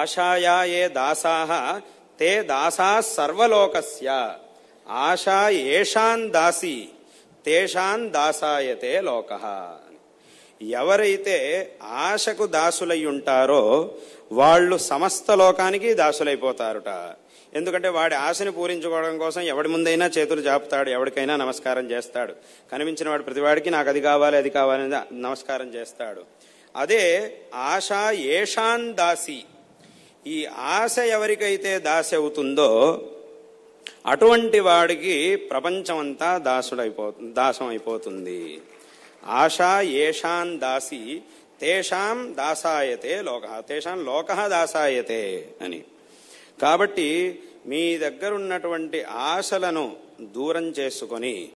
ఆశాయా ఏ దాసాహ తే దాసా సర్వలోకస్య ఆశా ఏషాన్ దాసి తేషాన్ దాసాయతే లోక ఎవరైతే ఆశకు దాసులై ఉంటారో వాళ్ళు సమస్త లోకానికి దాసులైపోతారుట ఎందుకంటే వాడి ఆశని పూరించుకోవడం కోసం ఎవడి ముందైనా చేతులు జాపుతాడు ఎవడికైనా నమస్కారం చేస్తాడు కనిపించిన వాడు ప్రతివాడికి నాకు అది కావాలి అది కావాలి నమస్కారం చేస్తాడు అదే ఆశా ఏషాన్ దాసి ఈ ఆశ ఎవరికైతే దాసి అవుతుందో అటువంటి వాడికి ప్రపంచమంతా దాసుడైపోతుంది దాసం అయిపోతుంది ఆశ ఏషాన్ దాసి తేషాం దాసాయతే లోక తేషాం లోక దాసాయతే అని కాబట్టి మీ దగ్గరున్నటువంటి ఆశలను దూరం చేసుకొని